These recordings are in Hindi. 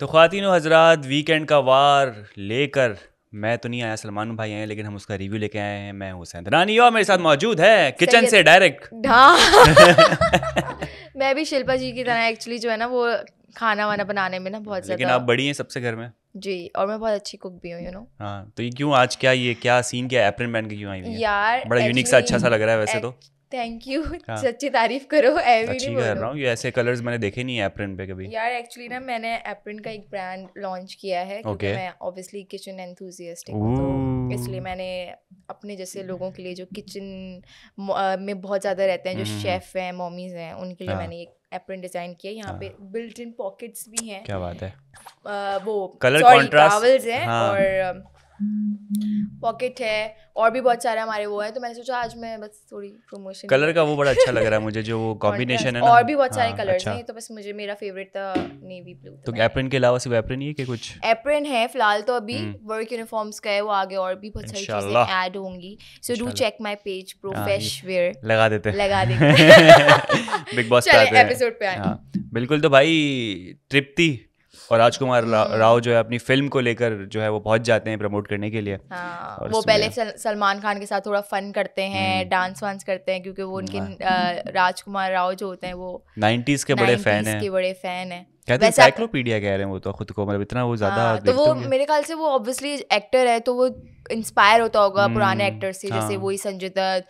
तो ख़वान हजरात वीकेंड का वार लेकर मैं तो नहीं आया सलमान भाई आए लेकिन हम उसका रिव्यू लेके आए हैं मैं हुसैन दरानी और मेरे साथ मौजूद है किचन से डायरेक्ट हाँ। मैं भी शिल्पा जी की तरह एक्चुअली जो है ना वो खाना वाना बनाने में ना बहुत ज़्यादा लेकिन आप बड़ी हैं सबसे घर में जी और मैं बहुत अच्छी कुक भी हूँ यू नो हाँ तो ये क्यों आज क्या ये क्या सीन क्या एप्रन पहन के क्यों आई यार बड़ा यूनिक सा अच्छा सा लग रहा है वैसे तो थैंक यू हाँ। सच्ची तारीफ करो अच्छी कर रहा हूँ ये ऐसे कलर्स मैंने देखे नहीं है एप्रिन पे कभी यार एक्चुअली ना मैंने एप्रिन का एक ब्रांड लॉन्च किया है क्योंकि okay. मैं ऑब्वियसली किचन एंथुजियास्टिक हूँ तो इसलिए मैंने अपने जैसे लोगों के लिए जो किचन में बहुत ज़्यादा रहते हैं जो शेफ़ हम्म। हैं मॉमीज़ हैं उनके लिए हाँ। मैंने एक एप्रिन डिजाइन किया यहाँ हाँ। पे बिल्ट इन पॉकेट्स भी हैं क्या बात है वो कलर कॉन्ट्रास्ट हैं और पॉकेट हम्म। है और भी बहुत सारे हमारे वो है तो मैंने सोचा आज मैं बस थोड़ी प्रमोशन कलर का वो बड़ा अच्छा लग रहा है मुझे जो वो कॉम्बिनेशन है ना और भी बहुत सारे हाँ, कलर्स अच्छा। हैं तो बस मुझे मेरा फेवरेट था नेवी ब्लू तो एप्रिन के अलावा सिर्फ एप्रिन ही है कि कुछ एप्रिन है फिलहाल तो अभी वर्क यूनिफॉर्म्स हम्म। का है वो आगे और भी बहुत सारी चीजें ऐड होंगी so do check my page प्रोफेश वेयर लगा देते हैं लगा देते बिग बॉस का एपिसोड पे आए हाँ, बिल्कुल तो भाई तृप्ति और राजकुमार राव जो है अपनी फिल्म को लेकर जो है वो पहुंच जाते हैं प्रमोट करने के लिए हाँ, वो पहले सलमान खान के साथ थोड़ा फन करते हैं डांस हम्म। वांस करते हैं क्योंकि वो उनके राजकुमार राव जो होते हैं वो नाइन्टीज के बड़े फैन है बड़े फैन है कहते हैं साइक्लोपीडिया कह रहे हैं वो तो खुद को मतलब इतना वो हाँ, ज्यादा हाँ, तो वो मेरे ख्याल से वो ऑब्वियसली एक्टर है तो वो इंस्पायर होता होगा हम्म, पुराने एक्टर से हाँ. जैसे वही संजय दत्त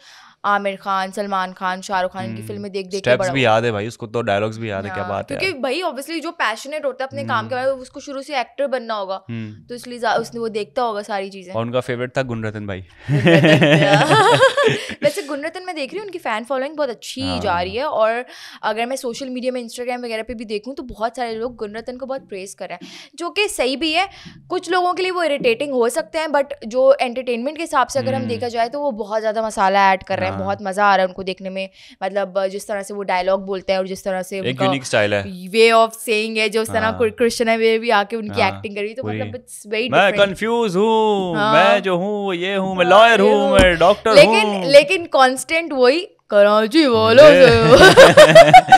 आमिर खान सलमान खान शाहरुख खान की हम्म, फिल्में देख देख के भी याद है भाई उसको तो डायलॉग्स भी याद है क्या हाँ, बात है क्योंकि भाई ऑब्वियसली जो पैशनेट होता है अपने काम के हम्म। बारे में उसको शुरू से एक्टर बनना होगा हम्म। तो इसलिए उसने वो देखता होगा सारी चीजें और उनका फेवरेट था गुनरतन भाई वैसे गुनरतन मैं देख रही हूँ उनकी फैन फॉलोइंग बहुत अच्छी हाँ। जा रही है और अगर मैं सोशल मीडिया में इंस्टाग्राम वगैरह पे भी देखूँ तो बहुत सारे लोग गुनरतन को बहुत प्रेस कर रहे हैं जो कि सही भी है कुछ लोगों के लिए वो इरिटेटिंग हो सकते हैं बट जो एंटरटेनमेंट के हिसाब से अगर हम देखा जाए तो वो बहुत ज़्यादा मसाला ऐड कर रहे हैं रहा है हाँ। बहुत मजा आ रहा है उनको देखने में मतलब जिस तरह से वो डायलॉग बोलते हैं और जिस तरह से एक यूनिक स्टाइल है वे ऑफ सेइंग है जो उस तरह है हाँ। वे भी आके उनकी एक्टिंग हाँ, करी तो मतलब इट्स वेरी मैं कंफ्यूज हूँ मैं जो हूँ ये हूँ मैं लॉयर हूँ मैं डॉक्टर लेकिन लेकिन कांस्टेंट वही कराची वालों से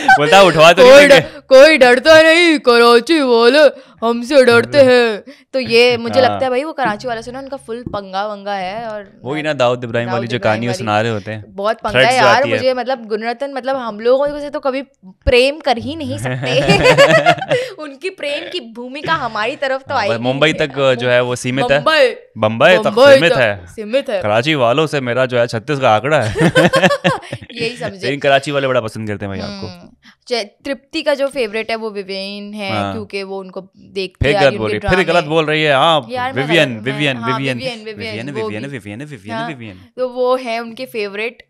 बोलता उठवा तो कोई डर तो नहीं कराची वालों हमसे डरते हैं तो ये मुझे हाँ। लगता है हाँ। भाई वो कराची वाले से ना उनका फुल पंगा वंगा है और वो ही ना दाऊद इब्राहिम वाली जो कहानी सुना रहे होते हैं बहुत पंगा है यार मुझे मतलब गुनरतन मतलब हम लोगों से तो कभी प्रेम कर ही नहीं सकते उनकी प्रेम की भूमिका हमारी तरफ तो हाँ, आई मुंबई तक जो है वो सीमित है बम्बई तक सीमित है सीमित है कराची वालों से मेरा जो है छत्तीस का आंकड़ा है यही समझे लेकिन कराची वाले बड़ा पसंद करते हैं भाई आपको हम्म। तृप्ति का जो फेवरेट है वो विवेन है हाँ। क्योंकि वो उनको देखते फिर गलत बोल रही फिर गलत बोल रही है आप हाँ, हाँ, Vivian Vivian Vivian Vivian Vivian Vivian Vivian हाँ, विवियन तो वो है उनके फेवरेट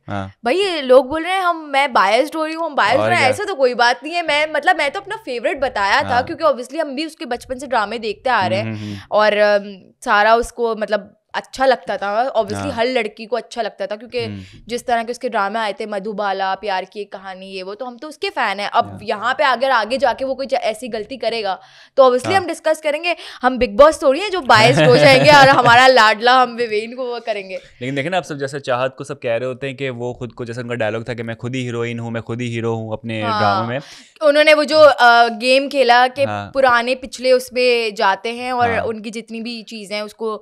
भाई लोग बोल रहे हैं हम मैं बायस्ड हो रही हूँ हम बायस्ड रहे ऐसा तो कोई बात नहीं है मैं मतलब मैं तो अपना फेवरेट बताया था क्योंकि ऑब्वियसली हम भी उसके बचपन से ड्रामे देखते आ रहे हैं हम्म, हम्म, हम्म। और सारा उसको मतलब अच्छा लगता था ऑब्वियसली हाँ। हर लड़की को अच्छा लगता था क्योंकि हम्म। जिस तरह के उसके ड्रामे आए थे मधुबाला प्यार की एक कहानी ये वो तो हम तो उसके फैन हैं अब हाँ। यहाँ पे अगर आगे जाके वो कोई ऐसी गलती करेगा तो ऑब्वियसली हाँ। हम डिस्कस करेंगे हम बिग बॉस थोड़ी हैं जो बायस हो जाएंगे और हमारा लाडला हम विवेन को वो करेंगे लेकिन देखे ना आप सब जैसे चाहत को सब कह रहे होते हैं कि वो खुद को जैसे उनका डायलॉग था कि मैं खुद ही हीरोइन हूँ मैं खुद ही हीरो हूँ अपने ड्रामे में उन्होंने वो जो गेम खेला के पुराने पिछले उसमें जाते हैं और उनकी जितनी भी चीज़ें उसको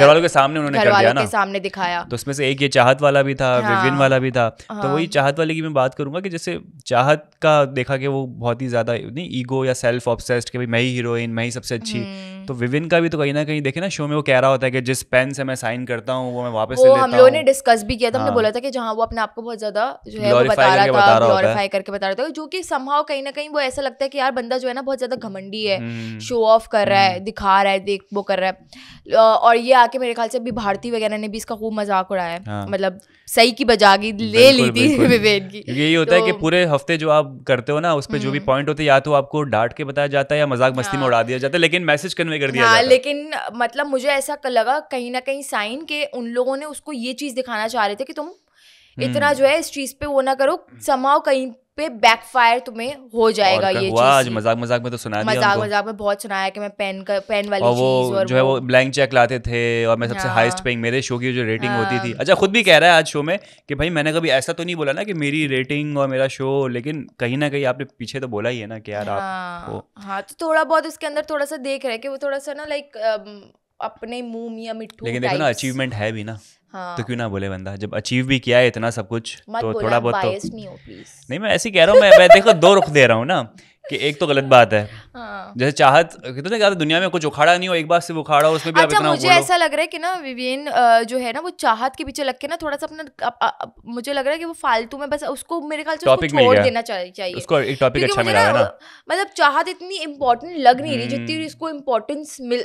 घर वालों के सामने उन्होंने कर दिया ना सामने दिखाया तो उसमें से एक ये चाहत वाला भी था हाँ, वाला भी था तो हाँ, तो वही चाहत वाले की मैं बात करूंगा कि जैसे चाहत का देखा कि वो बहुत ही ज्यादा नहीं ईगो या सेल्फ ऑब्सेस्ड कि भाई मैं ही हीरोइन मैं ही सबसे अच्छी हम्म। तो विविन का भी तो कहीं ना कहीं देखे ना शो में वो कह रहा होता है कि जिस पेन से मैं साइन करता हूँ वो मैं वापस वो हम लोगों ने डिस्कस भी किया था हमने हाँ। बोला था कि जहाँ वो अपने आप को बहुत ज्यादा जो है वो बता रहा था ग्लोरीफाई करके बता रहा था जो कि संभाव कहीं ना कहीं वो ऐसा लगता है कि यार बंदा जो है ना बहुत ज्यादा घमंडी है शो हम्म। ऑफ कर रहा है हम्म। दिखा रहा है देख वो कर रहा है और ये आ जाके मेरे ख्याल से अभी भारती वगैरह ने भी इसका खूब मजाक उड़ाया है हाँ। मतलब सही की बजा की ले ली थी विवेक की यही होता तो, है कि तो- पूरे हफ्ते जो आप करते हो ना उस पर जो भी पॉइंट हम्म। होते हैं या तो आपको डांट के बताया जाता है या मजाक मस्ती में हाँ। उड़ा दिया जाता है लेकिन मैसेज कन्वे कर दिया हाँ, जाता लेकिन मतलब मुझे ऐसा लगा कहीं ना कहीं साइन के उन लोगों ने उसको ये चीज दिखाना चाह रहे थे कि तुम हम्म। इतना जो है इस चीज पे वो ना करो समाओ हम्म। कहीं पे बैकफायर तुम्हें हो जाएगा ये आज मजाक मजाक में तो सुना मजाक मजाक में बहुत सुनाया कि मैं पेन का पेन वाली और वो और जो है वो ब्लैंक चेक लाते थे और मैं सबसे हाईएस्ट पेइंग मेरे शो की जो रेटिंग हाँ। होती थी हाँ। अच्छा खुद भी कह रहा है आज शो में कि भाई मैंने कभी ऐसा तो नहीं बोला ना कि मेरी रेटिंग और मेरा शो लेकिन कहीं ना कहीं आपने पीछे तो बोला ही है ना कि यार आप हाँ, हाँ तो थोड़ा बहुत उसके अंदर थोड़ा सा देख रहे हैं कि वो थोड़ा सा ना लाइक अपने मुंह मिया मिट्टू लेकिन देखो ना अचीवमेंट है भी ना हाँ. तो क्यों ना बोले बंदा जब अचीव भी किया है इतना सब कुछ तो थोड़ा बहुत तो नहीं, नहीं मैं ऐसे कह रहा हूँ मैं, मैं देखो दो रुख दे रहा हूँ ना कि एक तो गलत बात है हाँ। जैसे चाहत कितने तो दुनिया में कुछ उखाड़ा नहीं हो एक बार से उखाड़ा हो उसमें भी अच्छा, मुझे ऐसा लग रहा है कि ना विवेन जो है ना वो चाहत के पीछे लग के ना थोड़ा सा अपना अप, अप, मुझे लग रहा है कि वो फालतू में बस उसको मेरे ख्याल से टॉपिक छोड़ देना चाहिए उसको एक टॉपिक अच्छा मिला है ना मतलब चाहत इतनी इम्पोर्टेंट लग नहीं रही जितनी हम्म। इसको इम्पोर्टेंस मिल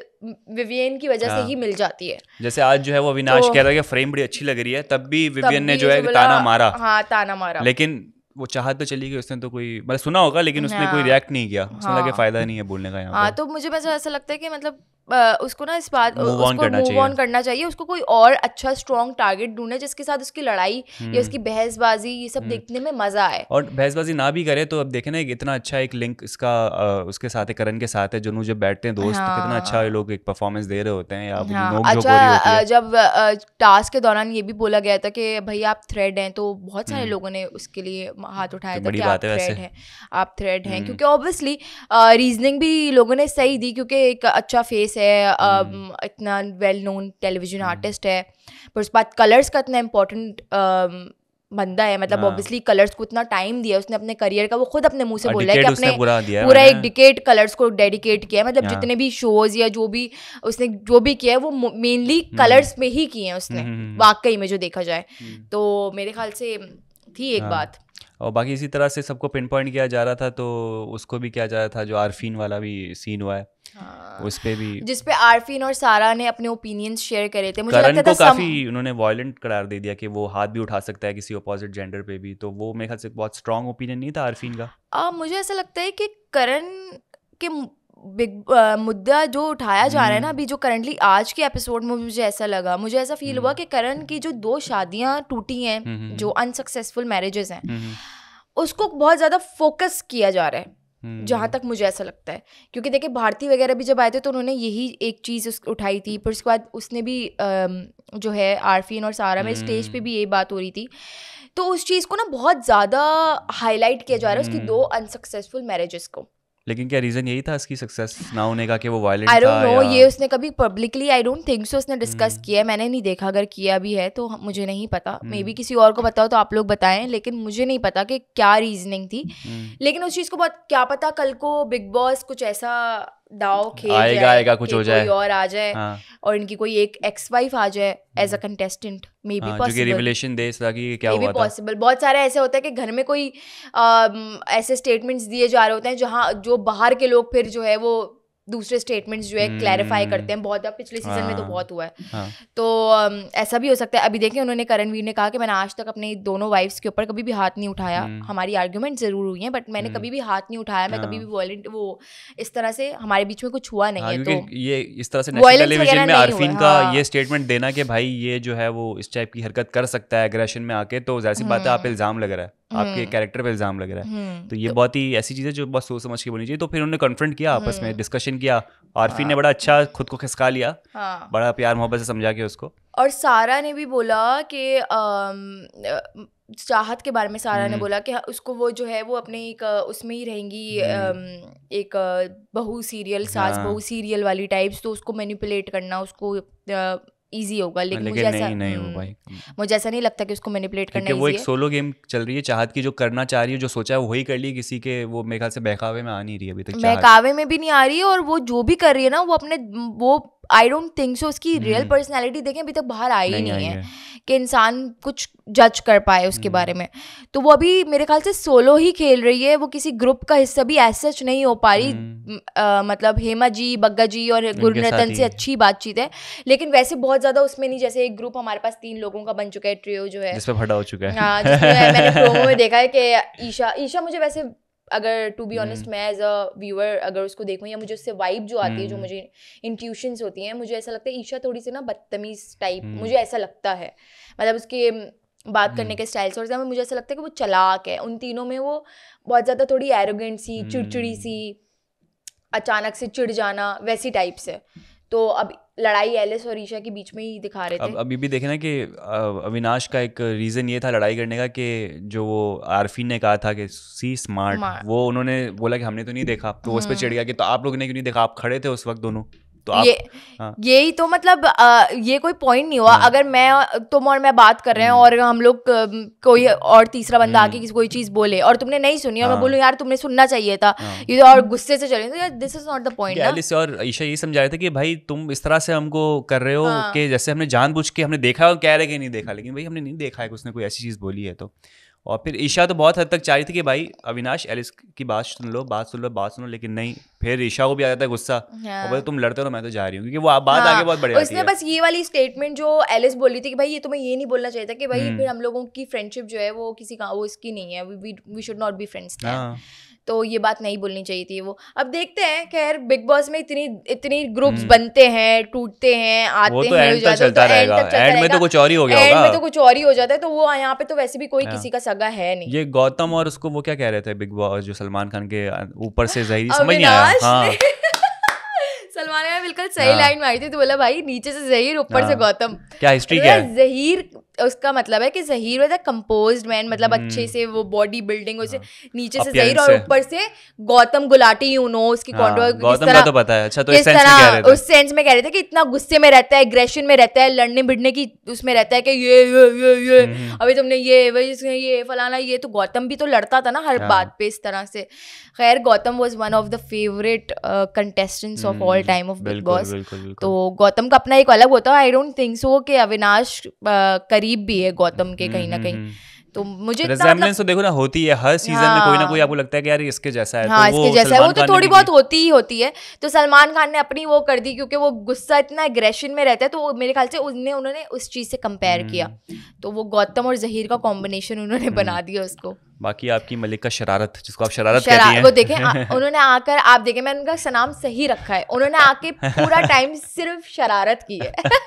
विवियन की वजह से हाँ। ही मिल जाती है जैसे आज जो है वो अविनाश तो कह रहा है फ्रेम बड़ी अच्छी लग रही है तब भी विवियन ने जो है ताना मारा हाँ ताना मारा लेकिन वो चाहत पे चली गई उसने तो कोई मतलब सुना होगा लेकिन उसने कोई रिएक्ट हाँ। नहीं किया उसने लगा हाँ। फायदा नहीं है बोलने का यहाँ हाँ तो मुझे ऐसा लगता है कि मतलब उसको ना इस बात उसको मूव ऑन करना चाहिए उसको कोई और अच्छा स्ट्रॉन्ग टारगेट ढूंढे जिसके साथ उसकी लड़ाई या हम्म। उसकी बहसबाजी ये सब हम्म। देखने में मजा आए और बहसबाजी ना भी करे तो अब देखे ना इतना अच्छा एक लिंक इसका उसके साथ करण के साथ है जो जब बैठते हैं दोस्त हाँ। कितना अच्छा हाँ। लोग एक परफॉर्मेंस दे रहे होते हैं या हाँ, अच्छा जब टास्क के दौरान ये भी बोला गया था कि भाई आप थ्रेड हैं तो बहुत सारे हम्म। लोगों ने उसके लिए हाथ तो उठाया था कि आप थ्रेड हैं आप थ्रेड हैं क्योंकि ऑब्वियसली रीजनिंग भी लोगों ने सही दी क्योंकि एक अच्छा फेस एक्ट्रेस है um, hmm. इतना वेल नोन टेलीविजन आर्टिस्ट है पर उसके बाद कलर्स का इतना इम्पोर्टेंट um, बंदा है मतलब ऑब्वियसली हाँ। कलर्स को इतना टाइम दिया उसने अपने करियर का वो खुद अपने मुंह से बोला है कि अपने पूरा, पूरा एक डिकेट कलर्स को डेडिकेट किया है मतलब हाँ। जितने भी शोज या जो भी उसने जो भी किया है वो मेनली कलर्स hmm. में ही किए हैं उसने hmm. वाकई में जो देखा जाए तो मेरे ख्याल से थी एक हाँ। बात और बाकी इसी तरह से सबको पिन पॉइंट किया जा रहा था तो उसको भी किया जा रहा था जो आरफीन वाला भी सीन हुआ है हाँ। उस पे भी जिस पे आरफीन और सारा ने अपने ओपिनियंस शेयर करे थे मुझे लगता को था काफी सम... उन्होंने वायलेंट करार दे दिया कि वो हाथ भी उठा सकता है किसी ऑपोजिट जेंडर पे भी तो वो मेरे ख्याल से बहुत स्ट्रांग ओपिनियन नहीं था आरफीन का आ, मुझे ऐसा लगता है कि करण के बिग मुद्दा जो उठाया जा रहा है ना हम्म। अभी जो करंटली आज के एपिसोड में मुझे ऐसा लगा मुझे ऐसा फील हुआ हम्म। कि करण की जो दो शादियां टूटी हैं हम्म, जो अनसक्सेसफुल मैरिजेस हैं उसको बहुत ज़्यादा फोकस किया जा रहा है जहाँ तक मुझे ऐसा लगता है क्योंकि देखिए भारती वगैरह भी जब आए थे तो उन्होंने यही एक चीज़ उस उठाई थी फिर उसके बाद उसने भी जो है आरफीन और सारा में स्टेज पे भी ये बात हो रही थी तो उस चीज़ को ना बहुत ज़्यादा हाईलाइट किया जा रहा है उसकी दो अनसक्सेसफुल मैरिजेस को लेकिन क्या रीजन यही था इसकी सक्सेस ना होने का कि वो वायलेंट था आई डोंट नो ये उसने कभी publicly I don't think so उसने डिस्कस hmm. किया है मैंने नहीं देखा अगर किया भी है तो मुझे नहीं पता मे hmm. बी किसी और को बताओ तो आप लोग बताएं लेकिन मुझे नहीं पता कि क्या रीजनिंग थी hmm. लेकिन उस चीज़ को बहुत क्या पता कल को बिग बॉस कुछ ऐसा दाव खेल आएगा आएगा कुछ हो जाए और आ जाए हाँ. और इनकी कोई एक एक्स वाइफ आ जाए as a contestant maybe possible दे कि क्या हुआ पॉसिबल बहुत सारे ऐसे होता है कि घर में कोई आ, ऐसे स्टेटमेंट्स दिए जा रहे होते हैं जहाँ जो बाहर के लोग फिर जो है वो दूसरे स्टेटमेंट्स जो है क्लैरिफाई हम्म। करते हैं बहुत पिछले सीजन में तो हाँ। बहुत हुआ है हाँ। तो ऐसा भी हो सकता है अभी देखें उन्होंने करणवीर ने कहा कि मैंने आज तक अपने दोनों वाइफ्स के ऊपर कभी भी हाथ नहीं उठाया हम्म। हमारी आर्ग्यूमेंट ज़रूर हुई है बट मैंने हम्म। कभी भी हाथ नहीं उठाया मैं कभी हाँ। भी वॉलेंट वो इस तरह से हमारे बीच में कुछ हुआ नहीं है तो ये इस तरह से टेलीविजन में का ये स्टेटमेंट देना कि भाई ये जो है वो इस टाइप की हरकत कर सकता है अग्रेशन में आके तो जैसी बात है आप इल्ज़ाम लग रहा है आपके कैरेक्टर हम्म। पे इल्ज़ाम लग रहा है हम्म। तो ये तो बहुत ही ऐसी चीज़ है जो बहुत सोच समझ के बोली चाहिए तो फिर उन्होंने कन्फ्रंट किया आपस में डिस्कशन हम्म। किया आरफी ने हाँ। बड़ा अच्छा खुद को खिसका लिया हाँ। बड़ा प्यार मोहब्बत से समझा के उसको और सारा ने भी बोला कि चाहत के बारे में सारा ने बोला कि हाँ, उसको वो जो है वो अपने एक उसमें ही रहेंगी एक बहु सीरियल सास बहु सीरियल वाली टाइप्स तो उसको मैनिपुलेट करना उसको इजी होगा लेकिन, लेकिन मुझे नहीं, ऐसा नहीं हो भाई हम्म, मुझे ऐसा नहीं लगता कि उसको मैनिपुलेट करना वो एक सोलो गेम चल रही है चाहत की जो करना चाह रही है जो सोचा है वही कर ली किसी के वो मेरे ख्याल से बहकावे में आ नहीं रही अभी तक बहकावे में भी नहीं आ रही है और वो जो भी कर रही है ना वो अपने वो आई डोंट थिंक सो उसकी रियल पर्सनैलिटी hmm. देखें अभी तक बाहर आई नहीं, नहीं नहीं है है कि इंसान कुछ जज कर पाए उसके hmm. बारे में तो वो अभी मेरे ख्याल से सोलो ही खेल रही है वो किसी ग्रुप का हिस्सा भी ऐसे नहीं हो पा रही आ, hmm. मतलब हेमा जी बग्गा जी और गुरु से अच्छी बातचीत है लेकिन वैसे बहुत ज़्यादा उसमें नहीं जैसे एक ग्रुप हमारे पास तीन लोगों का बन चुका है ट्रियो जो है जिस फटा हो चुका है हाँ जिसमें मैंने में देखा है कि ईशा ईशा मुझे वैसे अगर टू बी ऑनेस्ट मैं एज अ व्यूअर अगर उसको देखूँ या मुझे उससे वाइब जो आती है जो हम्म। मुझे इंट्यूशंस होती हैं मुझे ऐसा लगता है ईशा थोड़ी सी ना बदतमीज टाइप हम्म। मुझे ऐसा लगता है मतलब उसके बात हम्म। करने के स्टाइल से मुझे ऐसा लगता है कि वो चलाक है उन तीनों में वो बहुत ज़्यादा थोड़ी एरोगेंट सी चिड़चिड़ी सी अचानक से चिड़ जाना वैसी टाइप से तो अब लड़ाई एलिस और ईशा के बीच में ही दिखा रहे थे अब अभी भी देखे ना कि अविनाश का एक रीजन ये था लड़ाई करने का कि जो वो आरफीन ने कहा था कि सी स्मार्ट वो उन्होंने बोला कि हमने तो नहीं देखा तो उस पर हम्म। चिड़ गया कि तो आप लोगों ने क्यों नहीं देखा आप खड़े थे उस वक्त दोनों तो आप ये हाँ. यही तो मतलब आ, ये कोई पॉइंट नहीं हुआ हाँ. अगर मैं तुम और मैं बात कर रहे हैं हम्म। और हम लोग कोई हम्म। और तीसरा बंदा आके हम्म। किसी कोई चीज बोले और तुमने नहीं सुनी और मैं हाँ। बोलूँ यार तुमने सुनना चाहिए था हाँ। ये तो और गुस्से से चले तो this is not the point और ईशा यही समझा रहे थे कि भाई तुम इस तरह से हमको कर रहे हो हाँ। कि जैसे हमने जानबूझ के हमने देखा और कह रहे कि नहीं देखा लेकिन भाई हमने नहीं देखा है कि उसने कोई ऐसी चीज बोली है तो और फिर ईशा तो बहुत हद तक चाह रही थी कि भाई अविनाश एलिस की बात सुन लो बात सुन लो बात सुन लो लेकिन नहीं फिर ईशा को भी आ जाता है गुस्सा और बोले हाँ। तुम लड़ते हो मैं तो जा रही हूँ क्योंकि वो बात हाँ। आगे बहुत बढ़िया उसने बस ये वाली स्टेटमेंट जो एलिस बोल रही थी कि भाई ये तुम्हें ये नहीं बोलना चाहिए था कि भाई हम्म। फिर हम लोगों की फ्रेंडशिप जो है वो किसी का वो इसकी नहीं है we should not be friends तो ये बात नहीं बोलनी चाहिए थी वो अब देखते हैं खैर बिग बॉस में इतनी इतनी ग्रुप्स हम्म। बनते हैं टूटते हैं आते तो हैं तो चलता रहेगा एंड में तो कुछ और ही हो गया एंड में तो कुछ और ही हो जाता है तो वो यहाँ पे तो वैसे भी कोई हाँ। किसी का सगा है नहीं ये गौतम और उसको वो क्या कह रहे थे बिग बॉस जो सलमान खान के ऊपर से जहरी समझ नहीं आया हाँ सलमान खान बिल्कुल सही हाँ। लाइन में आई थी तो बोला भाई नीचे से जहीर ऊपर से हाँ। गौतम क्या हिस्ट्री क्या है जहीर उसका मतलब है कि Zaheer was a compose man मतलब hmm. अच्छे से वो बॉडी बिल्डिंग उसे हाँ. नीचे से जहीर और ऊपर से गौतम गुलाटी यू नो उसकी हाँ, इस तो तो पता है अच्छा तो तरह उस सेंस में कह रहे थे कि इतना गुस्से में रहता है एग्रेशन में रहता है लड़ने भिड़ने की उसमें रहता है कि ये ये ये ये हम्म। अभी तुमने ये वही ये फलाना ये तो गौतम भी तो लड़ता था ना हर हाँ। बात पे इस तरह से खैर Gautam was one of the favourite contestants of all time of Bigg Boss तो गौतम का अपना एक अलग होता है आई डोंट थिंक सो कि अविनाश uh, करी करीब भी है गौतम के कहीं ना हम्म, कहीं हम्म, हम्म। तो मुझे रेजेम्बलेंस मतलब तो देखो ना होती है हर सीजन हाँ, में कोई ना कोई हाँ। आपको लगता है कि यार इसके जैसा है हाँ, तो इसके वो जैसा है वो तो थोड़ी बहुत होती ही होती है तो सलमान खान ने अपनी वो कर दी क्योंकि वो गुस्सा इतना एग्रेशन में रहता है तो मेरे ख्याल से उसने उन्होंने उस चीज से कंपेयर किया तो वो गौतम और जहीर का कॉम्बिनेशन उन्होंने बना दिया उसको बाकी आपकी मलिका शरारत जिसको आप शरारत शरा, कहती हैं वो देखें आ, उन्होंने आकर आप देखें मैंने उनका सनाम सही रखा है उन्होंने आके पूरा टाइम सिर्फ शरारत की है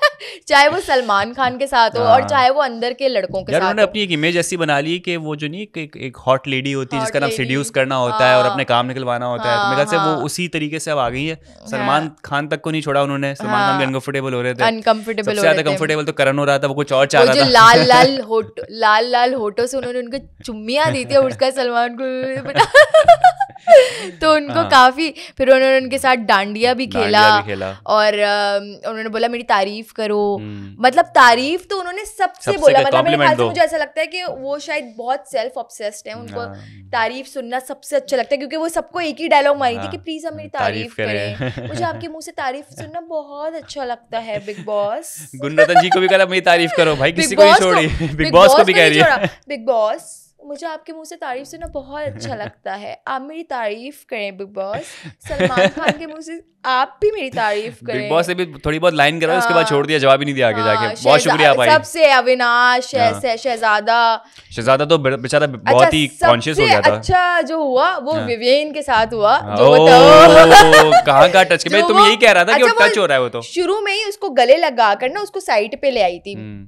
चाहे वो सलमान खान के साथ हो और हाँ। चाहे वो अंदर के लड़कों के साथ उन्होंने अपनी एक इमेज ऐसी बना ली कि वो जो नहीं एक, एक हॉट लेडी होती है जिसका नाम सिड्यूस करना होता है और हाँ। अपने काम निकलवाना होता है तो मेरे से वो हाँ, उसी तरीके से अब आ गई है सलमान खान तक को नहीं छोड़ा उन्होंने सलमान खान अनकंफर्टेबल हो रहे थे अनकंफर्टेबल ज्यादा कंफर्टेबल तो करण हो रहा था वो कुछ और चाह रहा था लाल लाल होटो लाल लाल होटो से उन्होंने उनको चुम्बिया दी थी उसका सलमान को तो उनको हाँ। काफी फिर उन्होंने उनके साथ डांडिया भी खेला, भी खेला। और आ, उन्होंने बोला मेरी तारीफ करो हम्म। मतलब तारीफ तो उन्होंने सबसे सब बोला मतलब मेरे ख्याल से मुझे ऐसा लगता है कि वो शायद बहुत सेल्फ ऑब्सेस्ड है उनको हाँ। तारीफ सुनना सबसे अच्छा लगता है क्योंकि वो सबको एक ही डायलॉग मारी थी हाँ। कि प्लीज आप मेरी तारीफ करें मुझे आपके मुंह से तारीफ सुनना बहुत अच्छा लगता है बिग बॉस गुंडरतन जी को भी कहा मेरी तारीफ करो भाई किसी को छोड़ी बिग बॉस को भी कह रही है बिग बॉस मुझे आपके मुंह से तारीफ सुनना बहुत अच्छा लगता है आप मेरी तारीफ करें बिग बॉस सलमान खान के मुंह से आप भी मेरी तारीफ करें बिग बॉस ने भी थोड़ी बहुत लाइन करा उसके बाद हाँ। छोड़ दिया जवाब ही नहीं दिया आगे जाके हाँ, बहुत शुक्रिया भाई सबसे अविनाश ऐसे हाँ। शहजादा शहजादा तो बेचारा बहुत ही कॉन्शियस अच्छा, हो गया था अच्छा जो हुआ वो विवेन के साथ हुआ जो कहां का टच मैं तुम यही कह रहा था कि टच अच्छा, हो रहा है वो तो शुरू में ही उसको गले लगा कर ना उसको साइड पे ले आई थी हम्म।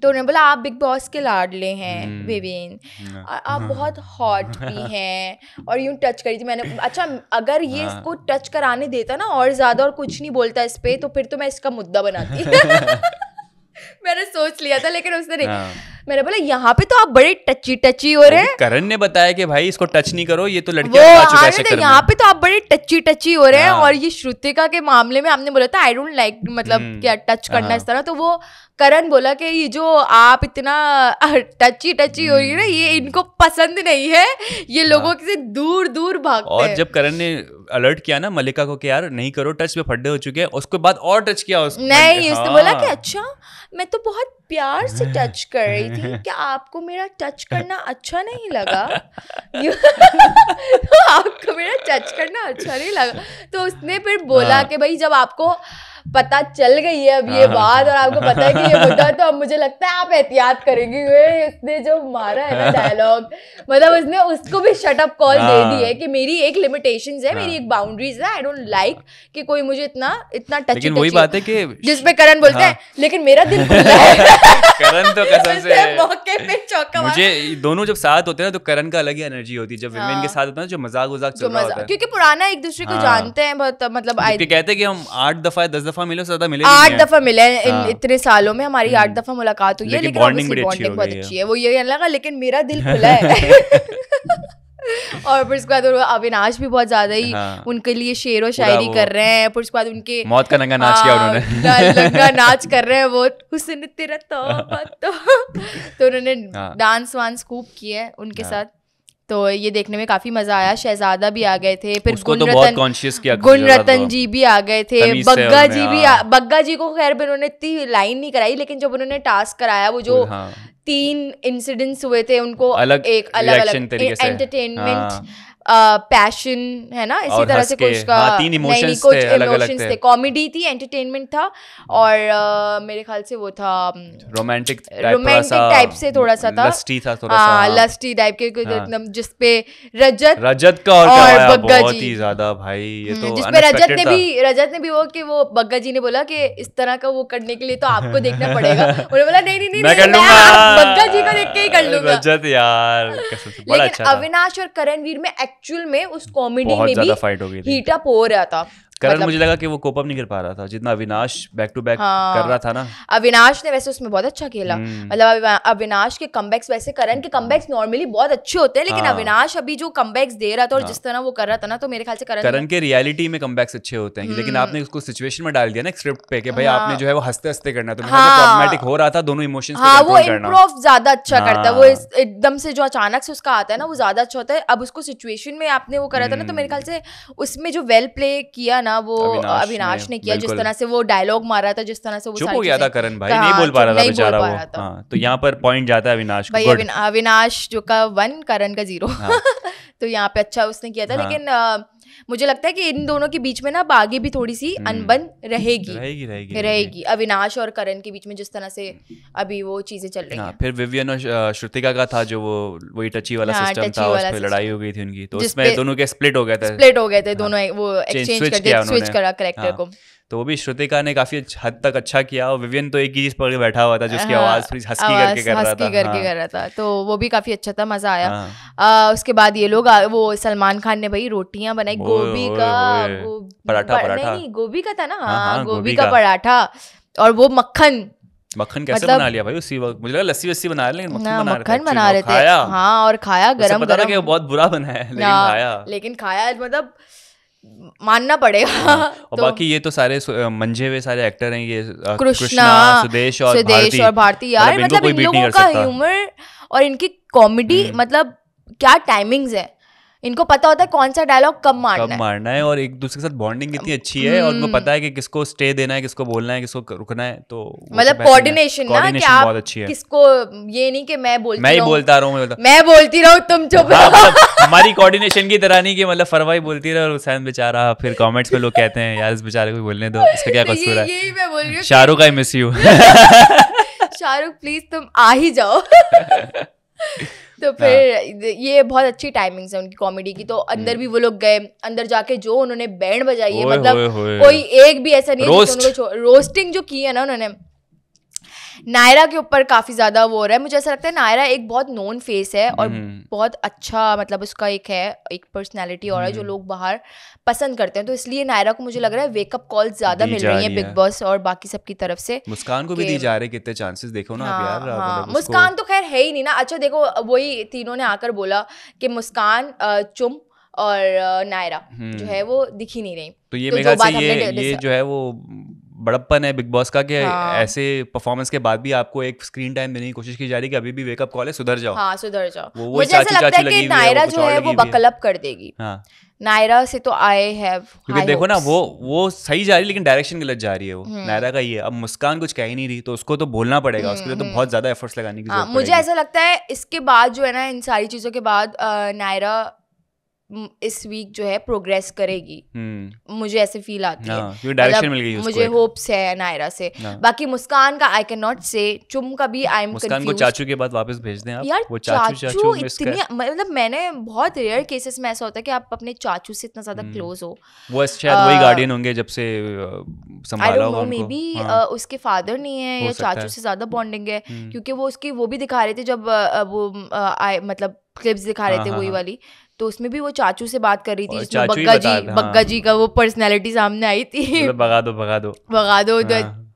तो उन्होंने बोला आप बिग बॉस के लाडले हैं हम्म, विवेन आप हाँ। बहुत हॉट भी हैं और यूँ टच करी थी मैंने अच्छा अगर ये हाँ। इसको टच कराने देता ना और ज़्यादा और कुछ नहीं बोलता इस पर तो फिर तो मैं इसका मुद्दा बनाती मैंने सोच लिया था लेकिन उसने नहीं हाँ। मैंने बोला यहाँ पे तो आप बड़े टची टची हो रहे हैं करण ने बताया कि भाई इसको टच नहीं करो ये तो लड़की यहाँ पे तो आप बड़े टची टची हो रहे हैं हाँ। और ये श्रुतिका के मामले में आपने बोला था आई डोंट लाइक मतलब हम्म। क्या टच करना इस हाँ। तरह तो वो करण बोला कि ये जो आप इतना टची टची हो रही है ना ये हम्म। इनको पसंद नहीं है ये हाँ। लोगों से दूर दूर भाग और जब करण ने अलर्ट किया ना मलिका को कि यार नहीं करो टच में फड्डे हो चुके हैं उसके बाद और टच किया उसको नहीं उसने बोला कि अच्छा मैं तो बहुत प्यार से टच कर रही थी क्या आपको मेरा टच करना अच्छा नहीं लगा तो आपको मेरा टच करना अच्छा नहीं लगा तो उसने फिर बोला हाँ। कि भाई जब आपको पता चल गई है अब ये हाँ, हाँ, बात हाँ। और आपको पता है कि ये मुद्दा तो अब मुझे लगता है आप एहतियात करेंगे इसने जो मारा है ना डायलॉग मतलब उसने उसको भी शटअप कॉल दे दी है कि मेरी एक लिमिटेशन है मेरी एक बाउंड्रीज है आई डोंट लाइक कि कोई मुझे इतना इतना टच वही बात है कि जिसपे करण बोलते हैं लेकिन मेरा दिल करण तो कसम से मौके पे चौका मुझे दोनों जब साथ होते हैं ना तो करण का अलग ही एनर्जी होती है जब विमेन के साथ होता है जो मजाक वजाक चल रहा होता है क्योंकि पुराना एक दूसरे को जानते हैं बहुत मतलब कहते हैं कि हम आठ दफा दस दफा दफा मिले ज्यादा मिले आठ दफा मिले इन हाँ। इतने सालों में हमारी आठ हम्म। दफा मुलाकात हुई है लेकिन बॉन्डिंग बहुत अच्छी है वो ये लगा लेकिन मेरा दिल खुला है और फिर उसके बाद अविनाश भी बहुत ज्यादा ही हाँ। उनके लिए शेर और शायरी कर रहे हैं फिर उसके बाद उनके मौत का नंगा नाच किया हाँ, उन्होंने नंगा नाच कर रहे हैं वो हुसन तेरा तो तो, तो उन्होंने हाँ। डांस वांस खूब किए उनके हाँ। साथ तो ये देखने में काफी मजा आया शहजादा भी आ गए थे फिर गुण तो रतन गुण रतन जी भी आ गए थे बग्गा जी भी हाँ। आ, बग्गा जी को खैर उन्होंने इतनी लाइन नहीं कराई लेकिन जब उन्होंने टास्क कराया वो जो हाँ। तीन इंसिडेंट्स हुए थे उनको अलग एक अलग अलग एंटरटेनमेंट पैशन uh, है ना इसी तरह से कुछ का हाँ, तीन नहीं, नहीं, कुछ इमोशंस थे कॉमेडी थी एंटरटेनमेंट था और uh, मेरे ख्याल से वो था रोमांटिक रोमांटिक टाइप से थोड़ा सा था लस्टी था थोड़ा आ, हाँ, सा लस्टी टाइप के हाँ, जिस पे रजत रजत का और, और बग्गा जी बहुत ही ज्यादा भाई ये तो हम्म, जिस पे रजत ने भी रजत ने भी वो कि वो बग्गा जी ने बोला कि इस तरह का वो करने के लिए तो आपको देखना पड़ेगा उन्होंने बोला नहीं नहीं नहीं बग्गा जी को देख के ही कर लूंगा रजत यार बड़ा अच्छा अविनाश और करणवीर में एक्चुअल में उस कॉमेडी में भी हीट अप हो रहा था करण मतलब, मुझे लगा कि वो कोपअप नहीं कर पा रहा था जितना अविनाश बैक टू बैक कर रहा था ना अविनाश ने वैसे उसमें बहुत अच्छा खेला हम्म। मतलब अविनाश के कम वैसे करण के कम नॉर्मली बहुत अच्छे होते हैं लेकिन हाँ। अविनाश अभी जो कम दे रहा था और हाँ। जिस तरह वो कर रहा था ना तो मेरे ख्याल से करण करण के रियलिटी में कम अच्छे होते हैं लेकिन हम्म। आपने उसको सिचुएशन में डाल दिया ना स्क्रिप्ट पे भाई हाँ। आपने जो है वो हंसते हंसते करना तो प्रॉब्लमेटिक हो रहा था दोनों इमोशन वो इम्प्रोव ज्यादा अच्छा करता है वो एकदम से जो अचानक से उसका आता है ना वो ज्यादा अच्छा होता है अब उसको सिचुएशन में आपने वो करा था ना तो मेरे ख्याल से उसमें जो वेल प्ले किया ना ना वो अविनाश ने किया जिस तरह से वो डायलॉग मारा था जिस तरह से वो चुप हो गया था करण भाई नहीं बोल पा रहा था बेचारा वो हाँ, तो यहाँ पर पॉइंट जाता है अविनाश भाई अविनाश जो का वन करण का जीरो हाँ। तो यहाँ पे अच्छा उसने किया था हाँ। लेकिन मुझे लगता है कि इन दोनों के बीच में ना आगे भी थोड़ी सी हम्म। अनबन रहेगी रहेगी रहेगी रहेगी अविनाश और करण के बीच में जिस तरह से अभी वो चीजें चल रही हाँ, हैं फिर विवियन और श्रुतिका का था जो वो वही टची वाला सिस्टम हाँ, था उसमें लड़ाई हो गई थी उनकी तो उसमें दोनों के स्प्लिट हो गए थे स्प्लिट हो गए थे हाँ। दोनों वो एक्सचेंज करके स्विच करा करेक्टर को तो वो भी श्रुतिका ने काफी हद तक अच्छा किया और विवियन तो एक ही चीज पकड़ बैठा हुआ था जिसकी हाँ, आवाज थोड़ी हंसकी करके कर रहा था करके हाँ। कर रहा था तो वो भी काफी अच्छा था मजा आया हाँ। आ, उसके बाद ये लोग वो सलमान खान ने भाई रोटियां बनाई गोभी का पराठा पराठा नहीं गोभी का था ना हाँ, हाँ, हाँ गोभी का पराठा और वो मक्खन मक्खन कैसे मतलब, बना लिया भाई उसी वक्त मुझे लगा लस्सी वस्सी बना रहे लेकिन मक्खन बना मक्खन बना रहे थे हाँ और खाया गरम गरम पता था गरम, बहुत बुरा बना है लेकिन खाया लेकिन खाया मतलब मानना पड़ेगा हाँ। और तो, बाकी ये तो सारे मंझे हुए सारे एक्टर हैं ये कृष्णा सुदेश और सुदेश और भारती यार मतलब, मतलब इन लोगों का ह्यूमर और इनकी कॉमेडी हम्म। मतलब क्या टाइमिंग्स है इनको पता होता है कौन सा डायलॉग कब मारना कब मारना है और एक दूसरे के साथ बॉन्डिंग इतनी अच्छी है और उनको हम्म। पता है कि किसको स्टे देना है किसको बोलना है किसको रुकना है तो, तो मतलब कोऑर्डिनेशन ना कि आप बहुत अच्छी है किसको ये नहीं कि मैं बोलती मैं ही बोलता रहूं मैं, मैं बोलती रहूं तुम चुप हाँ, रहो मतलब हमारी कोऑर्डिनेशन की तरह नहीं कि मतलब फरवाई बोलती रहे और हुसैन बेचारा फिर कमेंट्स में लोग कहते हैं यार इस बेचारे को बोलने दो इसका क्या तो कसूर है Shahrukh I miss you Shahrukh please तुम आ ही जाओ तो हाँ। फिर ये बहुत अच्छी टाइमिंग है उनकी कॉमेडी की तो हम्म। अंदर भी वो लोग गए अंदर जाके जो उन्होंने बैंड बजाई है मतलब कोई एक भी ऐसा नहीं है रोस्टिंग जो की है ना उन्होंने नायरा के ऊपर काफ़ी ज़्यादा वो हो रहा है मुझे ऐसा लगता है नायरा एक बहुत नोन फेस है और हम्म। बहुत अच्छा मतलब उसका एक है एक पर्सनैलिटी और है जो हम्म। लोग बाहर पसंद करते हैं तो इसलिए नायरा को मुझे लग रहा है वेकअप कॉल ज़्यादा मिल रही है बिग बॉस और बाकी सबकी तरफ से मुस्कान को भी दी जा रहे कितने चांसेस देखो ना हाँ, यार हाँ, मतलब मुस्कान तो खैर है ही नहीं ना अच्छा देखो वही तीनों ने आकर बोला कि मुस्कान चुम और नायरा जो हम्म। है वो दिखी नहीं रही तो ये तो मेरे ख्याल से ये, ये जो है वो बड़प्पन है बिग बॉस का कि हाँ। ऐसे परफॉर्मेंस के बाद भी आपको एक स्क्रीन टाइम देने की कोशिश की जा रही है कि अभी भी वेकअप कॉल है सुधर जाओ हाँ सुधर जाओ वो, वो मुझे ऐसा लगता है कि नायरा जो है वो बकलप कर देगी हाँ नायरा से तो आई हैव क्योंकि देखो ना वो वो सही जा रही है लेकिन डायरेक्शन गलत जा रही है वो हम्म। नायरा का ये अब मुस्कान कुछ कह ही नहीं रही तो उसको तो बोलना पड़ेगा उसके लिए तो हम्म, बहुत हम्म। ज्यादा एफर्ट्स लगाने की हाँ, जरूरत मुझे ऐसा लगता है इसके बाद जो है ना इन सारी चीजों के बाद नायरा इस वीक जो है प्रोग्रेस करेगी hmm. मुझे ऐसे फील आती yeah. है डायरेक्शन हाँ, मतलब मिल गई मुझे होप्स है नायरा से yeah. हाँ। बाकी मुस्कान का आई कैन नॉट से चुम का भी आई एम मुस्कान को चाचू के बाद वापस भेज दें आप यार वो चाचू चाचू, चाचू इतनी मतलब मैंने बहुत रेयर केसेस में ऐसा होता है कि आप अपने चाचू से इतना ज्यादा क्लोज हम्म। हो वो शायद वही गार्डियन होंगे जब से संभाला होगा मे बी हाँ। उसके फादर नहीं है या चाचू से ज्यादा बॉन्डिंग है हम्म। क्योंकि वो उसकी वो भी दिखा रहे थे जब वो मतलब क्लिप्स दिखा रहे हाँ, थे हाँ, वही हाँ। वाली तो उसमें भी वो चाचू से बात कर रही थी जिसमें बग्गा जी बग्गा जी का वो पर्सनैलिटी सामने आई थी भगा दो भगा दो भगा दो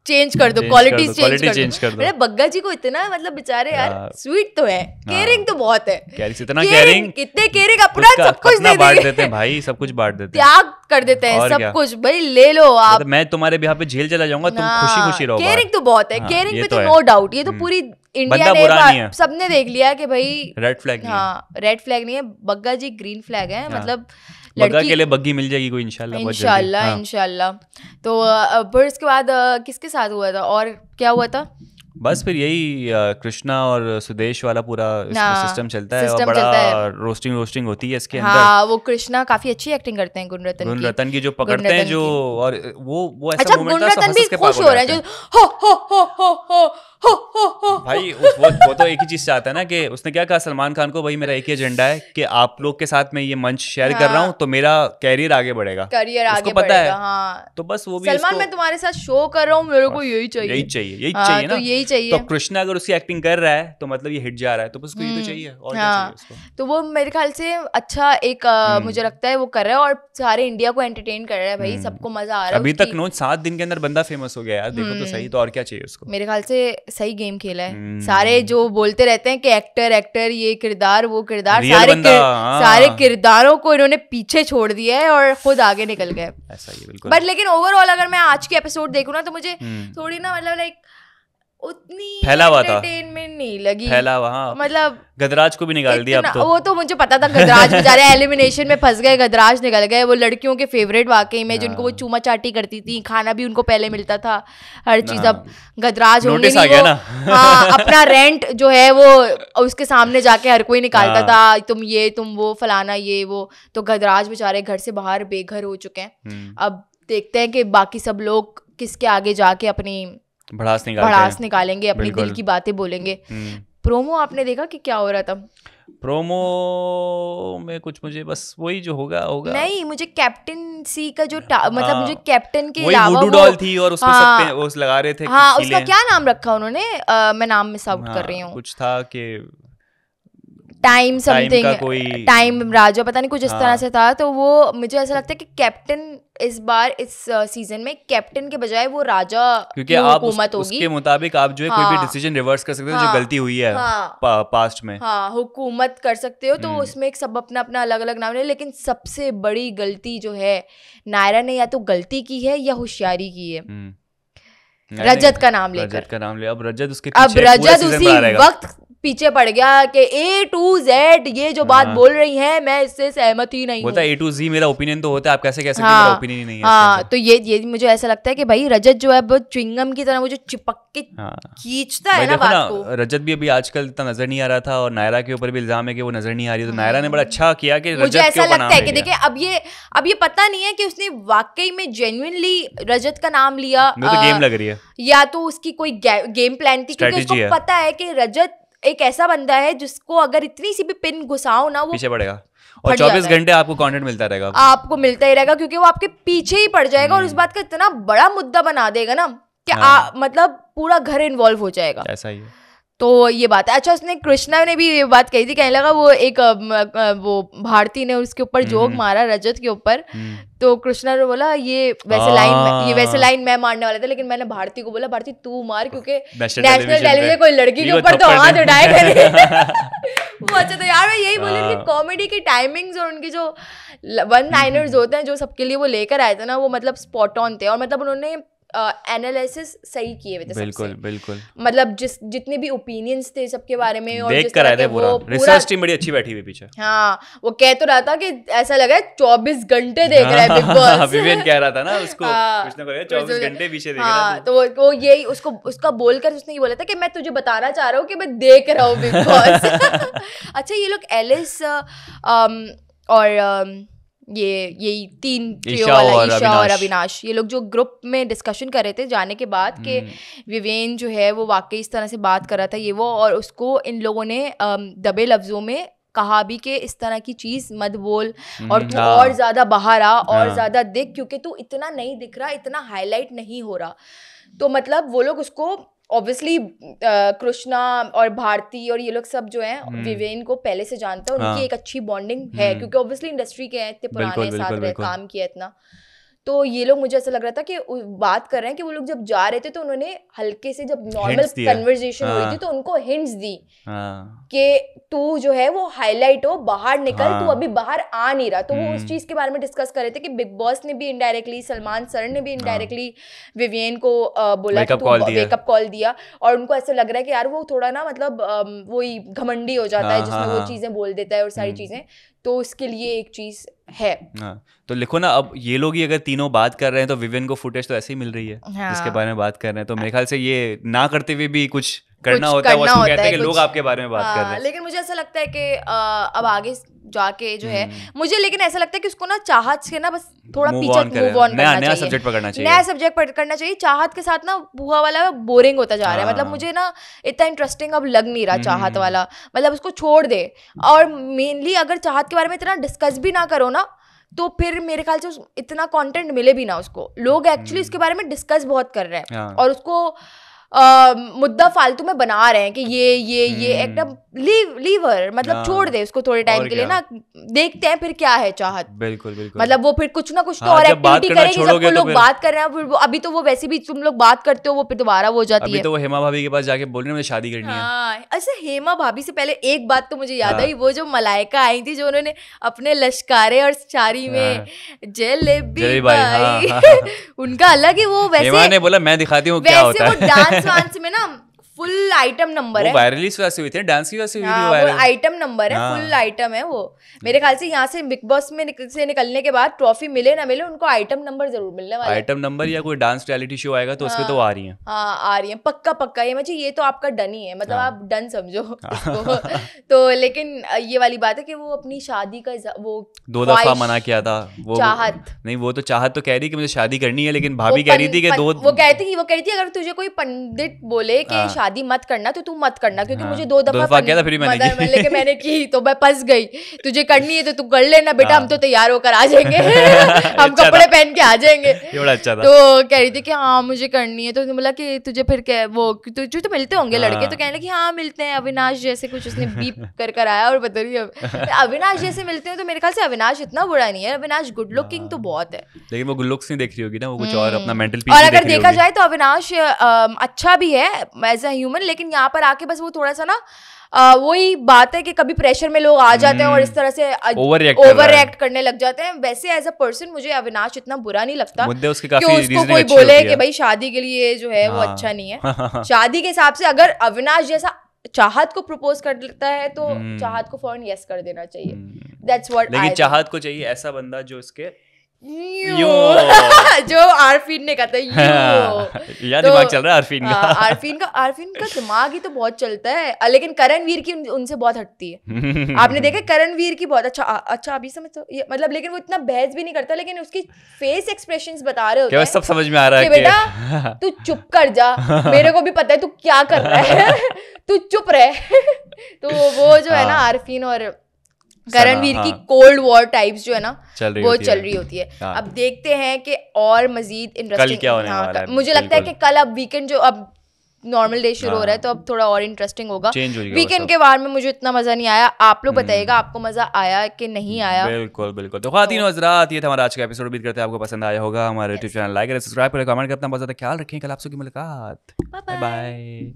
चेंज कर दो क्वालिटी चेंज, चेंज कर दो बग्गा जी को इतना मतलब बेचारे यार स्वीट तो है केयरिंग तो बहुत है इतना केयरिंग कितने केयरिंग अपना सब कुछ दे बांट देते हैं भाई सब कुछ बांट देते त्याग कर देते हैं सब कुछ भाई ले लो आप मतलब मैं तुम्हारे यहाँ पे झेल चला जाऊंगा तुम खुशी खुशी रहो केयरिंग तो बहुत है केयरिंग में तो नो तो डाउट ये तो हम्म। पूरी इंडिया ने सबने देख लिया कि भाई रेड फ्लैग हाँ रेड फ्लैग नहीं है बग्गा जी ग्रीन फ्लैग है हाँ। मतलब बग्गा के लिए बग्गी मिल जाएगी कोई इंशाल्लाह इंशाल्लाह हाँ। इंशाल्लाह तो फिर इसके बाद किसके साथ हुआ था और क्या हुआ था बस फिर यही कृष्णा और सुदेश वाला पूरा सिस्टम हाँ, चलता है और बड़ा है। रोस्टिंग रोस्टिंग होती है इसके अंदर हाँ, वो कृष्णा काफी अच्छी एक्टिंग करते हैं गुणरतन गुणरतन की।, की जो पकड़ते हैं जो और वो वो ऐसा अच्छा मोमेंट गुणरतन भी खुश हो रहे हैं जो हो हो हो हो हो हो भाई उस वो वो तो एक ही चीज चाहता है ना कि उसने क्या कहा सलमान खान को भाई मेरा एक ही एजेंडा है कि आप लोग के साथ मैं ये मंच शेयर हाँ। कर रहा हूँ हाँ। तो मेरा कैरियर आगे बढ़ेगा करियर आगे पता है हाँ। तो बस वो भी सलमान मैं तुम्हारे साथ शो कर रहा हूँ मेरे को यही चाहिए यही चाहिए यही चाहिए हाँ, ना तो यही चाहिए तो कृष्णा अगर उसकी एक्टिंग कर रहा है तो मतलब ये हिट जा रहा है तो बस यही तो हम्म, चाहिए हाँ। तो वो मेरे ख्याल से अच्छा एक हम्म। मुझे लगता है वो कर रहा है और सारे इंडिया को एंटरटेन कर रहा है भाई हम्म। सबको मजा आ रहा है अभी तक नो सात दिन के अंदर बंदा फेमस हो गया यार देखो तो सही तो और क्या चाहिए उसको मेरे ख्याल से सही गेम खेल मुश्किल है हम्म। सारे जो बोलते रहते हैं कि एक्टर एक्टर ये किरदार वो किरदार सारे किर, हाँ। सारे किरदारों को इन्होंने पीछे छोड़ दिया है और खुद आगे निकल गए ऐसा ही बिल्कुल बट लेकिन ओवरऑल अगर मैं आज की एपिसोड देखू ना तो मुझे हम्म। थोड़ी ना मतलब लाइक उतनी फैला हुआ था नहीं लगी फैला हुआ हाँ। मतलब गदराज को भी निकाल दिया अब तो वो तो मुझे पता था गदराज बेचारे एलिमिनेशन में फंस गए गदराज निकल गए वो लड़कियों के फेवरेट वाकई में जिनको वो हाँ। चूमा चाटी करती थी खाना भी उनको पहले मिलता था हर चीज हाँ। अब गदराज होने हाँ अपना रेंट जो है वो उसके सामने जाके हर कोई निकालता हाँ। था तुम ये तुम वो फलाना ये वो तो गदराज बेचारे घर से बाहर बेघर हो चुके हैं हम्म। अब देखते हैं कि बाकी सब लोग किसके आगे जाके अपनी भड़ास निकाल भड़ास निकालेंगे अपने दिल की बातें बोलेंगे हम्म। प्रोमो आपने देखा कि क्या हो रहा था प्रोमो में कुछ मुझे बस वही जो होगा होगा नहीं मुझे कैप्टन सी का जो हाँ। मतलब आ, मुझे कैप्टन के अलावा वो डॉल थी और उस हाँ, सब उस लगा रहे थे हाँ उसका क्या नाम रखा उन्होंने मैं नाम मिस आउट हाँ, कर रही हूँ कुछ था कि टाइम समथिंग टाइम राजा पता नहीं कुछ इस हाँ, तरह से था तो वो मुझे ऐसा लगता है कि कैप्टन इस बार इस सीजन में कैप्टन के बजाय वो राजा क्योंकि आप उस, होगी उसके मुताबिक आप जो है हाँ, कोई भी डिसीजन हाँ। रिवर्स कर सकते हो हाँ, जो गलती हुई है हाँ, पा, पास्ट में हाँ हुकूमत कर सकते हो तो हम्म। उसमें एक सब अपना अपना अलग अलग नाम है लेकिन सबसे बड़ी गलती जो है नायरा ने या तो गलती की है या होशियारी की है हम्म। रजत का नाम ले रजत का नाम ले अब रजत उसके अब रजत उसी वक्त पीछे पड़ गया कि ए टू जेड ये जो बात हाँ। बोल रही है मैं इससे सहमत ही नहीं होता ए टू जी मेरा ओपिनियन तो होता है आप कैसे कैसे हाँ, मेरा ओपिनियन नहीं है हाँ तो ये ये मुझे ऐसा लगता है कि भाई रजत जो है वो चिंगम की तरह मुझे चिपक के हाँ। खींचता हाँ। है ना बात ना, को रजत भी अभी आजकल इतना नजर नहीं आ रहा था और नायरा के ऊपर भी इल्जाम है कि वो नजर नहीं आ रही तो हाँ। नायरा ने बड़ा अच्छा किया कि मुझे ऐसा लगता है कि देखिए अब ये अब ये पता नहीं है कि उसने वाकई में जेन्युइनली रजत का नाम लिया गेम तो लग रही है या तो उसकी कोई गेम प्लान थी क्योंकि उसको पता है कि रजत एक ऐसा बंदा है जिसको अगर इतनी सी भी पिन घुसाओ ना वो पीछे पड़ेगा और चौबीस घंटे आपको कंटेंट मिलता रहेगा आपको मिलता ही रहेगा क्योंकि वो आपके पीछे ही पड़ जाएगा और उस हम्म। बात का इतना बड़ा मुद्दा बना देगा ना कि हाँ। मतलब पूरा घर इन्वॉल्व हो जाएगा ऐसा ही है तो ये बात है अच्छा उसने कृष्णा ने भी ये बात कही थी कहने लगा वो एक वो भारती ने उसके ऊपर हम्म, जोक हम्म। मारा रजत के ऊपर हम्म। तो कृष्णा ने बोला ये वैसे लाइन ये वैसे लाइन मैं मारने वाला था लेकिन मैंने भारती को बोला भारती तू मार क्योंकि नेशनल टेलीविजन कोई लड़की के ऊपर तो, तो हाथ उठाए करे वो अच्छा तो यार मैं यही बोली कि कॉमेडी की टाइमिंग्स और उनकी जो वन लाइनर्स होते हैं जो सबके लिए वो लेकर आए थे ना वो मतलब स्पॉट ऑन थे और मतलब उन्होंने एनालिसिस uh, सही किए हुए थे बिल्कुल बिल्कुल मतलब जिस जितने भी ओपिनियंस थे सबके बारे में और देख कर थे पूरा रिसर्च टीम बड़ी अच्छी बैठी हुई पीछे हाँ वो कह तो रहा था कि ऐसा लगा है चौबीस घंटे देख रहा है बिग बॉस विवेन कह रहा था ना उसको कुछ ना कुछ चौबीस घंटे पीछे देख रहा था हाँ, तो वो यही उसको उसका बोलकर उसने ये बोला था कि मैं तुझे बताना चाह रहा हूँ कि मैं देख रहा हूँ बिग बॉस अच्छा ये लोग एलिस और ये यही तीन ईशा और अविनाश ये लोग जो ग्रुप में डिस्कशन कर रहे थे जाने के बाद कि हम्म। विवेन जो है वो वाकई इस तरह से बात कर रहा था ये वो और उसको इन लोगों ने दबे लफ्ज़ों में कहा भी कि इस तरह की चीज़ मत बोल हम्म, और तू हाँ। और ज़्यादा बाहर आ और हाँ। ज़्यादा दिख क्योंकि तू इतना नहीं दिख रहा इतना हाईलाइट नहीं हो रहा तो मतलब वो लोग उसको ऑब्वियसली कृष्णा uh, और भारती और ये लोग सब जो हैं विवेन हम्म। को पहले से जानते हैं और उनकी हाँ। एक अच्छी बॉन्डिंग है हम्म। क्योंकि ऑब्वियसली इंडस्ट्री के हैं इतने पुराने साथ काम किया इतना तो ये लोग मुझे ऐसा लग रहा था कि बात कर रहे हैं कि वो लोग जब जा रहे थे तो उन्होंने हल्के से जब नॉर्मल कन्वर्जेशन हुई थी हाँ। तो उनको हिंट्स दी हाँ। कि तू जो है वो हाईलाइट हो बाहर निकल तू हाँ। अभी बाहर आ नहीं रहा तो वो उस हम्म। चीज़ के बारे में डिस्कस कर रहे थे कि बिग बॉस ने भी इनडायरेक्टली सलमान सर ने भी इनडायरेक्टली विवियन को बोला मेकअप कॉल दिया और उनको ऐसा लग रहा है कि यार वो थोड़ा ना मतलब वो घमंडी हो जाता है जिसमें वो चीज़ें बोल देता है और सारी हम्म। चीज़ें तो इसके लिए एक चीज है हाँ, तो लिखो ना अब ये लोग ही अगर तीनों बात कर रहे हैं तो विवेन को फुटेज तो ऐसे ही मिल रही है हाँ, जिसके बारे में बात कर रहे हैं तो मेरे ख्याल से ये ना करते हुए भी कुछ करना होता है वो कहते हैं कि लोग आपके बारे में बात हाँ, कर रहे हैं लेकिन मुझे ऐसा लगता है कि अब आगे जाके जो है हम्म। मुझे लेकिन ऐसा लगता है कि उसको ना चाहत से ना बस थोड़ा पीछे मूव ऑन करना चाहिए नया सब्जेक्ट पकड़ना चाहिए नया सब्जेक्ट करना चाहिए चाहत के साथ ना बुआ वाला बोरिंग होता जा रहा है मतलब हाँ। मुझे ना इतना इंटरेस्टिंग अब लग नहीं रहा चाहत हम्म। वाला मतलब उसको छोड़ दे और मेनली अगर चाहत के बारे में इतना डिस्कस भी ना करो ना तो फिर मेरे ख्याल से इतना कंटेंट मिले भी ना उसको लोग एक्चुअली हम्म। इसके बारे में डिस्कस बहुत कर रहे हैं हाँ। और उसको आ, मुद्दा फालतू में बना रहे हैं कि ये ये ये हम्म। एकदम लीव लीवर मतलब हाँ। छोड़ दे उसको थोड़े टाइम के लिए ना देखते हैं फिर क्या है चाहत बिल्कुल बिल्कुल मतलब वो फिर कुछ ना कुछ तो हाँ, और एक्टिविटी करेगी सबको लोग बात कर रहे हैं फिर अभी तो वो वैसे भी तुम लोग बात करते हो वो फिर दोबारा हो जाती है तो वो हेमा भाभी के पास जाके बोल रहे मुझे शादी करनी है हाँ, अच्छा हेमा भाभी से पहले एक बात तो मुझे याद आई वो जो मलाइका आई थी जो उन्होंने अपने लश्कारे और चारी में जलेबी उनका अलग ही वो वैसे ने बोला मैं दिखाती हूँ क्या होता है फ्रांस में ना फुल आइटम नंबर है वायरल इस वजह से हुई थी डांस की वजह से हुई थी आइटम हाँ, नंबर है फुल आइटम हाँ। है वो मेरे ख्याल से यहाँ से बिग बॉस में निकल से निकलने के बाद ट्रॉफी मिले ना मिले उनको आइटम नंबर जरूर मिलने वाला आइटम नंबर या कोई डांस रियलिटी शो आएगा तो उसमें हाँ। तो आ रही है हाँ आ रही है पक्का पक्का ये मुझे ये तो आपका डन ही है मतलब आप डन समझो तो लेकिन ये वाली बात है कि वो अपनी शादी का वो दो दफा मना किया था वो चाहत नहीं वो तो चाहत तो कह रही कि मुझे शादी करनी है लेकिन भाभी कह रही थी कि दो वो कहती वो कहती अगर तुझे कोई पंडित बोले कि शादी मत करना तो तू मत करना क्योंकि हाँ, मुझे दो दफा क्या था तो फिर मैंने की लेकिन मैंने की तो मैं फंस गई तुझे करनी है तो तू कर लेना बेटा हाँ, हम तो तैयार होकर आ जाएंगे अच्छा हम कपड़े पहन के आ जाएंगे अच्छा तो कह रही थी कि हाँ मुझे करनी है तो बोला कि तुझे फिर वो तुझे तो मिलते होंगे लड़के हाँ। तो कहने लगे हाँ मिलते हैं अविनाश जैसे कुछ उसने बीप कर कर आया और बता रही अविनाश जैसे मिलते हैं तो मेरे ख्याल से अविनाश इतना बुरा नहीं है अविनाश गुड लुकिंग तो हाँ। बहुत है लेकिन वो गुड लुक्स नहीं देख रही होगी ना वो कुछ और हम्म। अपना मेंटल और अगर देखा जाए तो अविनाश अच्छा भी है एज अ ह्यूमन लेकिन यहाँ पर आके बस वो थोड़ा सा ना वही बात है कि कभी प्रेशर में लोग आ जाते हैं और इस हम्म। तरह से ओवर रिएक्ट करने लग जाते हैं वैसे एज अ पर्सन मुझे अविनाश इतना बुरा नहीं लगता कि उसको कोई बोले कि भाई शादी के लिए जो है वो अच्छा हाँ। नहीं है शादी के हिसाब से अगर अविनाश जैसा चाहत को प्रपोज कर लेता है तो हम्म। चाहत को फॉरन यस कर देना चाहिए दैट्स हम्म। व्हाट लेकिन चाहत को चाहिए ऐसा बंदा जो इसके जो आरफीन ने कहा था हाँ, यो या तो, दिमाग चल रहा है आरफीन का हाँ, आरफीन का आरफीन का दिमाग ही तो बहुत चलता है लेकिन करणवीर की उनसे बहुत हटती है आपने देखा करणवीर की बहुत अच्छा आ, अच्छा अभी समझ तो ये मतलब लेकिन वो इतना बहस भी नहीं करता लेकिन उसकी फेस एक्सप्रेशंस बता रहे होते हैं सब समझ में आ रहा है बेटा तू चुप कर जा मेरे को भी पता है तू क्या कर रहा है तू चुप रह तो वो जो है ना हाँ। आरफीन और करणवीर की कोल्ड वॉर टाइप्स जो है ना चल वो है। चल रही होती है हाँ। अब देखते हैं कि और मजीद इंटरेस्टिंग क्या होने हाँ, मुझे लगता है कि कल अब वीकेंड जो अब नॉर्मल डे शुरू हो रहा है हाँ। तो अब थोड़ा और इंटरेस्टिंग होगा वीकेंड के बारे में मुझे इतना मजा नहीं आया आप लोग बताइएगा हम्म। आपको मजा आया कि नहीं आया बिल्कुल बिल्कुल तो खातिन तो- हजरात ये था हमारा आज का एपिसोड उम्मीद करते हैं आपको पसंद आया होगा हमारे यूट्यूब चैनल लाइक करें सब्सक्राइब करें कमेंट करना बहुत ज्यादा ख्याल रखें कल आपसे की मुलाकात बाय बाय